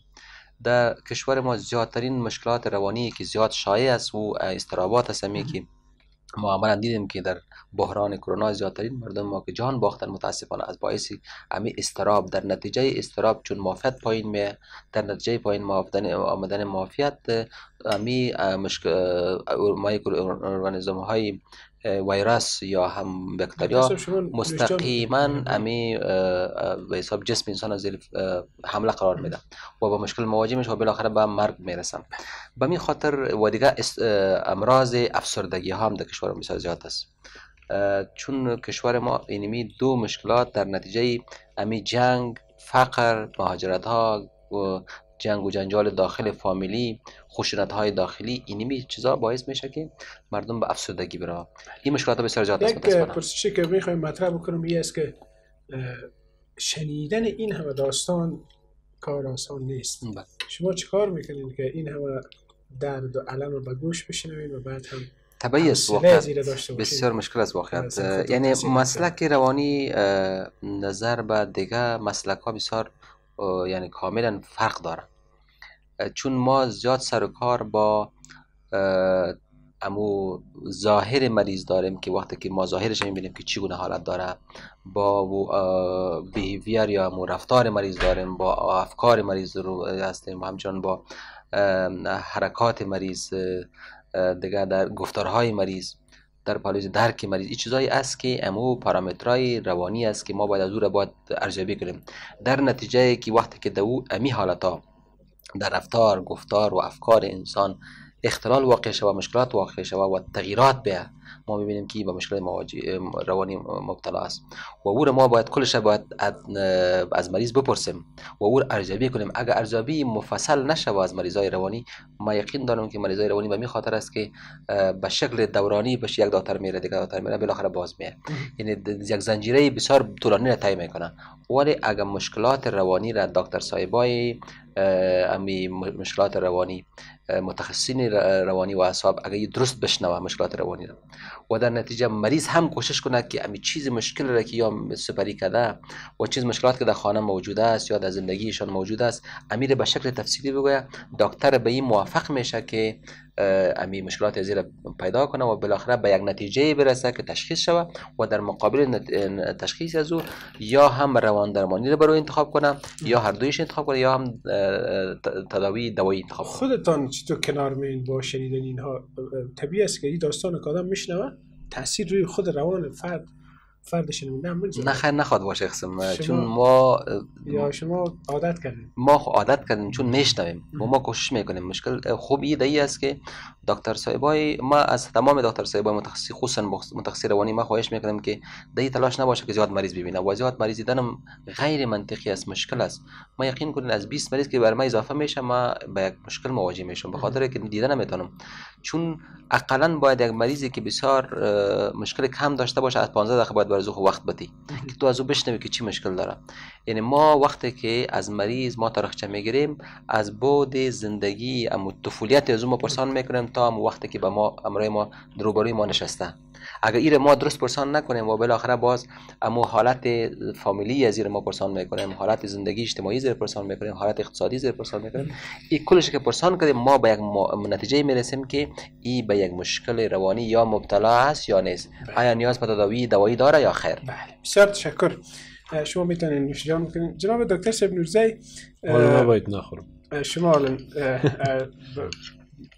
در کشور ما زیادترین مشکلات روانی که زیاد شایع است و استرابات است که ما عملا دیدیم که در بحران کرونا زیادترین مردم ما که جان باختن متاسفانه از باعث امی استراب در نتیجه استراب چون مافیت پایین می در نتیجه پایین آمدن مافیت امی مشکل ارگانیسم های ویروس یا هم بکتریا مستقیما امی به حساب جسم انسان از حمله قرار میده و با مشکل مواجه میشه و بالاخره به مرگ میرسن به می خاطر و دیگه امراض افسردگی ها هم در کشور بسیار زیاد است چون کشور ما اینمی دو مشکلات در نتیجه امی جنگ فقر مهاجرت ها و جنگ و جنجال داخل فامیلی خشونت های داخلی می چیزا باعث میشه که مردم به افسردگی برا این مشکلات بسیار سر است یک پرسشی که میخوایم مطرح بکنم این است که شنیدن این همه داستان کار آسان نیست بله. شما چیکار میکنین که این همه درد و علم رو به گوش بشنوید و بعد هم تبعیض است بسیار مشکل است واقعیت. یعنی مسلک روانی نظر به دیگه مسلک ها بسیار یعنی کاملا فرق داره چون ما زیاد سر و کار با امو ظاهر مریض داریم که وقتی که ما ظاهرش میبینیم که گونه حالت داره با بیهیویر یا امو رفتار مریض داریم با افکار مریض رو هستیم و همچنان با حرکات مریض دیگه در گفتارهای مریض در پالیز درک مریض این چیزایی است که امو پارامترای روانی است که ما باید از او را باید ارزیابی کنیم در نتیجه که وقتی که دو امی حالتا در رفتار گفتار و افکار انسان اختلال واقع شوه مشکلات واقع شوه و تغییرات به ما میبینیم که به مشکل روانی مبتلا است و او ما باید کلش باید از مریض بپرسیم و او ارزیابی کنیم اگر ارزیابی مفصل نشوه از مریضای روانی ما یقین دارم که مریضای روانی به خاطر است که به شکل دورانی بش یک دکتر میره دیگه دکتر میره بالاخره باز میه یعنی یک زنجیره بسیار طولانی را طی میکنه ولی اگر مشکلات روانی را دکتر صاحبای امی مشکلات روانی متخصصین روانی و اعصاب اگر درست بشنوه مشکلات روانی رو و در نتیجه مریض هم کوشش کنه که امی چیز مشکل را که یا سپری کرده و چیز مشکلات که در خانه موجود است یا در زندگیشان موجود است امیر به شکل تفصیلی بگویه دکتر به این موفق میشه که امی مشکلات زیر پیدا کنه و بالاخره به یک نتیجه برسه که تشخیص شوه و در مقابل تشخیص از او یا هم روان درمانی رو برای انتخاب کنه یا هر دویش انتخاب کنه یا هم تداوی دوایی انتخاب خودتان چطور کنار با شنیدن اینها طبیعی است که این داستان کادم میشنوه تاثیر روی خود روان فرد فرد شنونده نه خیر نخواد باشه ما چون ما یا شما عادت کردیم ما خب عادت کردیم چون میشنویم ما ما کوشش میکنیم مشکل خوب ایده است که دکتر صاحبای ما از تمام دکتر صاحبای متخصص خصوصا متخصص روانی ما خواهش میکنم که در تلاش نباشه که زیاد مریض ببینه و زیاد مریض غیر منطقی است مشکل است ما یقین کنین از 20 مریض که بر ما اضافه میشه ما با یک مشکل مواجه میشم به خاطر که دیده نمیتونم چون اقلا باید یک مریضی که بسیار مشکل کم داشته باشه از 15 دقیقه باید برای زو وقت بدی که تو ازو او بشنوی که چی مشکل داره یعنی ما وقتی که از مریض ما تاریخچه میگیریم از بود زندگی ام طفولیت از ما پرسان میکنیم تا وقتی که به ما امرای ما دروبروی ما نشسته اگر ایر ما درست پرسان نکنیم و بالاخره باز اما حالت فامیلی از ما پرسان میکنیم حالت زندگی اجتماعی زیر پرسان میکنیم حالت اقتصادی زیر پرسان میکنیم این کلش که پرسان کردیم ما به یک نتیجه میرسیم که ای به یک مشکل روانی یا مبتلا است یا نیست بله. آیا نیاز به تداوی دوایی داره یا خیر بله. بسیار تشکر شما میتونین نشجام میکنین جناب دکتر سبنورزی. نخورم شما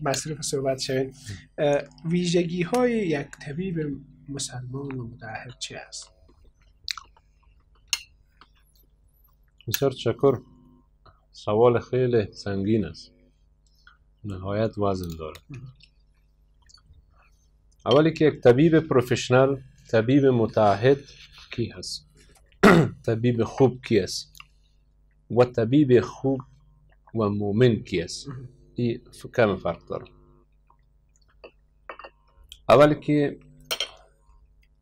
مصرف صحبت شوید. ویژگی های یک طبیب مسلمان و متعهد چی هست؟ بسیار شکر. سوال خیلی سنگین است نهایت وزن داره اولی که یک طبیب پروفشنل طبیب متعهد کی هست (clears throat) طبیب خوب کی است و طبیب خوب و مؤمن کی است سکم فرق اول که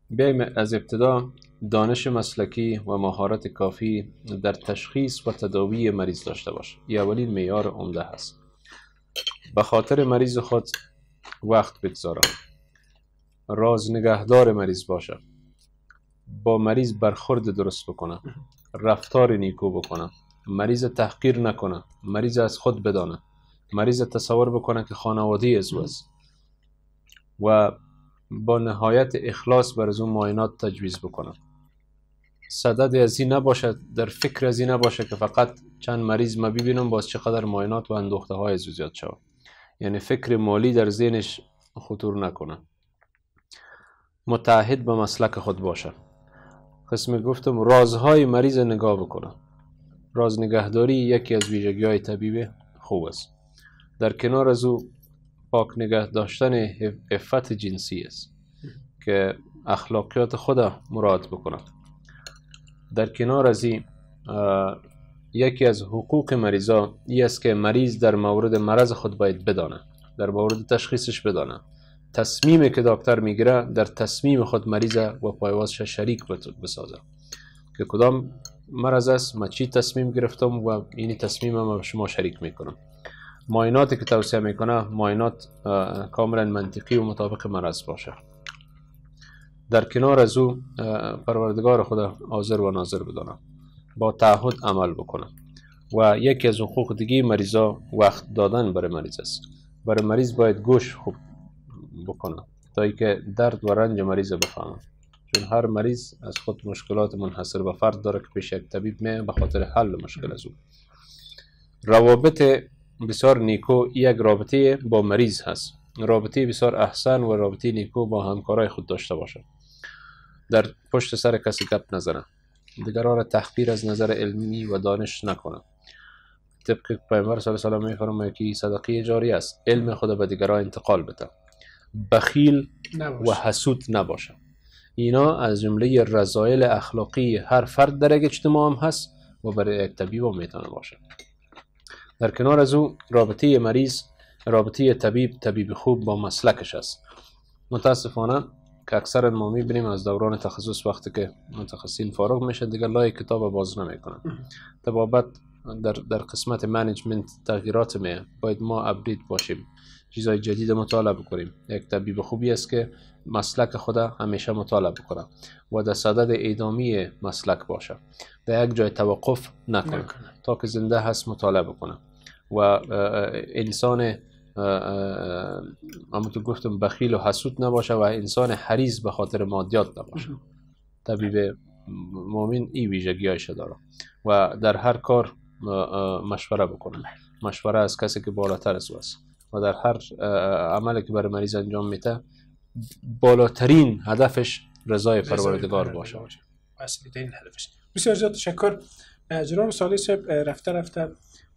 بیایم از ابتدا دانش مسلکی و مهارت کافی در تشخیص و تداوی مریض داشته باش یا اولین معیار عمده هست به خاطر مریض خود وقت بگذارم راز نگهدار مریض باشه با مریض برخورد درست بکنه رفتار نیکو بکنه مریض تحقیر نکنه مریض از خود بدانه مریض تصور بکنه که خانواده ازوز و با نهایت اخلاص بر از اون معاینات تجویز بکنه صدد از این نباشد در فکر از این نباشه که فقط چند مریض ما ببینم باز چقدر معاینات و اندوخته های از زیاد شود یعنی فکر مالی در ذهنش خطور نکنه متعهد به مسلک خود باشه قسم گفتم رازهای مریض نگاه بکنه راز نگهداری یکی از ویژگی های طبیب خوب است در کنار از او پاک نگه داشتن افت جنسی است که اخلاقیات خدا مراد بکنند. در کنار از این یکی از حقوق مریضا ای است که مریض در مورد مرض خود باید بدانه در مورد تشخیصش بدانه تصمیمی که دکتر میگیره در تصمیم خود مریض و پایوازش شریک بسازه که کدام مرض است ما چی تصمیم گرفتم و این تصمیم ما شما شریک میکنم مایناتی که توصیه میکنه ماینات کاملا منطقی و مطابق مرض باشه در کنار از او پروردگار خود حاضر و ناظر بدانه با تعهد عمل بکنه و یکی از حقوق دیگه مریضا وقت دادن برای مریض است برای مریض باید گوش خوب بکنه تا که درد و رنج مریض بفهمه چون هر مریض از خود مشکلات منحصر به فرد داره که پیش یک طبیب میه به خاطر حل مشکل از او روابط بسیار نیکو یک رابطه با مریض هست رابطه بسیار احسن و رابطه نیکو با همکارای خود داشته باشه. در پشت سر کسی گپ نزنه دیگران را تحقیر از نظر علمی و دانش نکنه طبق پیامبر صلی الله علیه و آله که صدقه جاری است علم خود به دیگران انتقال بده بخیل و حسود نباشه اینا از جمله رضایل اخلاقی هر فرد در یک اجتماع هم هست و برای یک طبیب میتونه باشه در کنار از او رابطه مریض رابطه طبیب طبیب خوب با مسلکش است متاسفانه که اکثر ما میبینیم از دوران تخصص وقتی که متخصصین فارغ میشه دیگه لای کتاب باز نمیکنن تبابت در, در قسمت منیجمنت تغییرات میه باید ما ابدیت باشیم چیزای جدید مطالعه بکنیم یک طبیب خوبی است که مسلک خود همیشه مطالعه بکنه و در صدد ایدامی مسلک باشه در یک جای توقف نکنه تا که زنده هست مطالعه بکنه و انسان تو گفتم بخیل و حسود نباشه و انسان حریز به خاطر مادیات نباشه طبیب مؤمن این ویژگی داره و در هر کار مشوره بکنه مشوره از کسی که بالاتر از است و در هر عملی که برای مریض انجام میده بالاترین هدفش رضای پروردگار باشه بسیار زیاد تشکر جناب صالح رفته رفته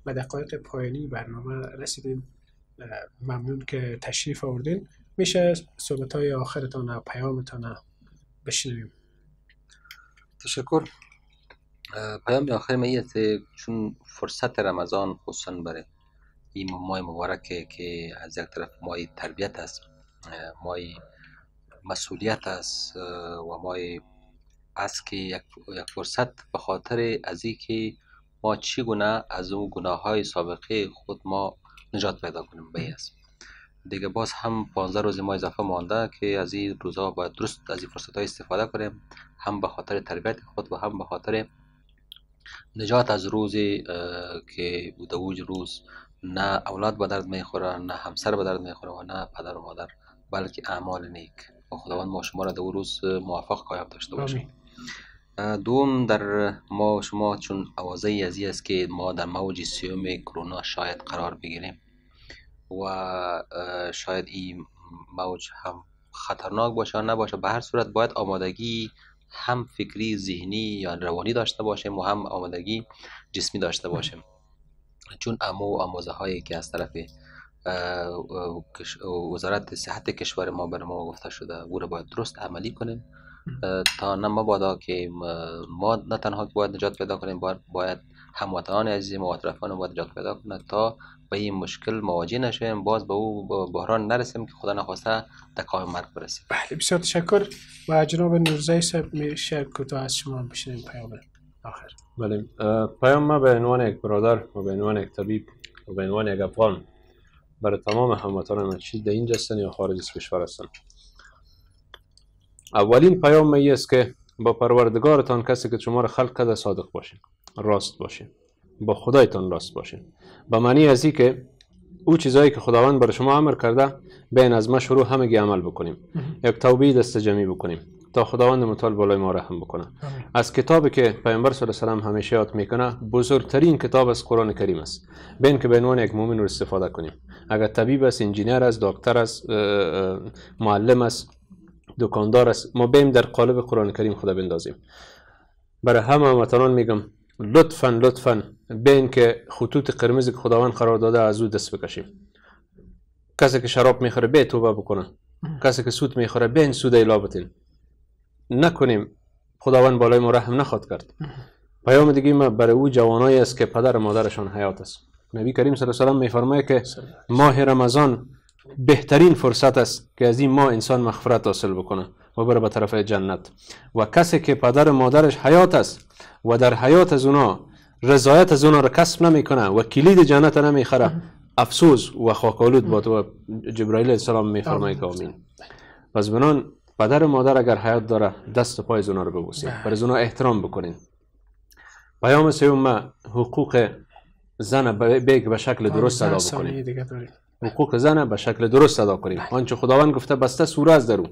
به دقایق پایانی برنامه رسیدیم ممنون که تشریف آوردین میشه صحبت های آخرتان و پیامتان بشنویم تشکر پیام آخر میت چون فرصت رمضان خصوصا برای این ماه مبارکه که از یک طرف ماه تربیت است ماه مسئولیت است و ماه است که یک فرصت به خاطر از که ما چی گونه از اون گناه های سابقه خود ما نجات پیدا کنیم به است دیگه باز هم 15 روز ما اضافه مانده که از این روزها باید درست از این فرصت های استفاده کنیم هم به خاطر تربیت خود و هم به خاطر نجات از روزی که بودوج روز نه اولاد به درد میخوره نه همسر به درد میخوره و نه پدر و مادر بلکه اعمال نیک و خداوند ما شما را در روز موفق قایب داشته باشیم. دوم در ما شما چون اوازه ازی است که ما در موج سیوم کرونا شاید قرار بگیریم و شاید این موج هم خطرناک باشه نباشه به هر صورت باید آمادگی هم فکری ذهنی یا روانی داشته باشیم و هم آمادگی جسمی داشته باشیم چون امو و هایی که از طرف وزارت صحت کشور ما بر ما گفته شده او باید درست عملی کنیم تا نه مبادا که ما نه تنها که باید نجات پیدا کنیم باید هموطنان عزیز ما اطرافان باید نجات پیدا کنه تا به این مشکل مواجه نشویم باز به او بحران نرسیم که خدا نخواسته دکای مرگ برسیم بله بسیار تشکر و جناب نورزی صاحب میشه کوتاه از شما بشنیم پیام آخر بله پیام ما به عنوان یک برادر و به عنوان یک طبیب و به عنوان یک افغان برای تمام هموطنان چی در اینجا یا خارج از کشور اولین پیام ای است که با پروردگارتان کسی که شما را خلق کرده صادق باشین راست باشین با خدایتان راست باشین به معنی از که او چیزایی که خداوند برای شما امر کرده بین از ما شروع همگی عمل بکنیم یک توبیه دست جمعی بکنیم تا خداوند متعال بالای ما رحم بکنه از کتابی که پیامبر صلی الله علیه و همیشه یاد میکنه بزرگترین کتاب از قرآن کریم است بین که به عنوان یک مؤمن استفاده کنیم اگر طبیب است انجینیر است دکتر است معلم است دکاندار است ما بیم در قالب قرآن کریم خدا بندازیم برای همه هموطنان میگم لطفا لطفا بین که خطوط قرمزی که خداوند قرار داده از او دست بکشیم کسی که شراب میخوره به توبه بکنه کسی که سود میخوره بین سود لابتین نکنیم خداوند بالای ما رحم نخواد کرد پیام دیگه ما برای او جوانایی است که پدر مادرشان حیات است نبی کریم صلی الله علیه و آله میفرمایه که ماه رمضان بهترین فرصت است که از این ما انسان مغفرت حاصل بکنه و بره به طرف جنت و کسی که پدر مادرش حیات است و در حیات از اونا رضایت از اونا را کسب نمیکنه و کلید جنت نمیخره افسوس و خاکالود با تو جبرائیل السلام میفرمایید که آمین پس بنان پدر مادر اگر حیات داره دست پای از اونا رو ببوسید بر بله. از اونا احترام بکنین پیام ما حقوق زن بیگ به شکل درست ادا آره، بکنید حقوق زن به شکل درست ادا کنیم بله. آنچه خداوند گفته بسته سوره از درو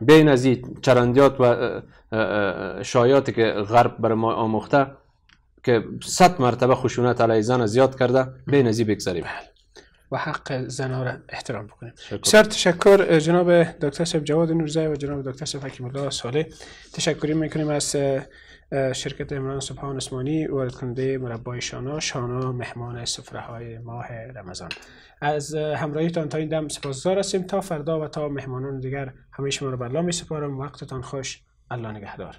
بین از چرندیات و شایاتی که غرب بر ما آموخته که صد مرتبه خشونت علی زن زیاد کرده بین از بگذاریم بله. و حق زنها را احترام بکنیم بسیار تشکر جناب دکتر شب جواد نورزای و جناب دکتر شب حکیم الله صالح تشکری میکنیم از شرکت امران سبحان اسمانی وارد کننده مربای شانا شانا مهمان سفره های ماه رمضان از همراهیتان تا این دم سپاسگزار هستیم تا فردا و تا مهمانان دیگر همه شما را به الله می سپارم وقتتان خوش الله نگهدار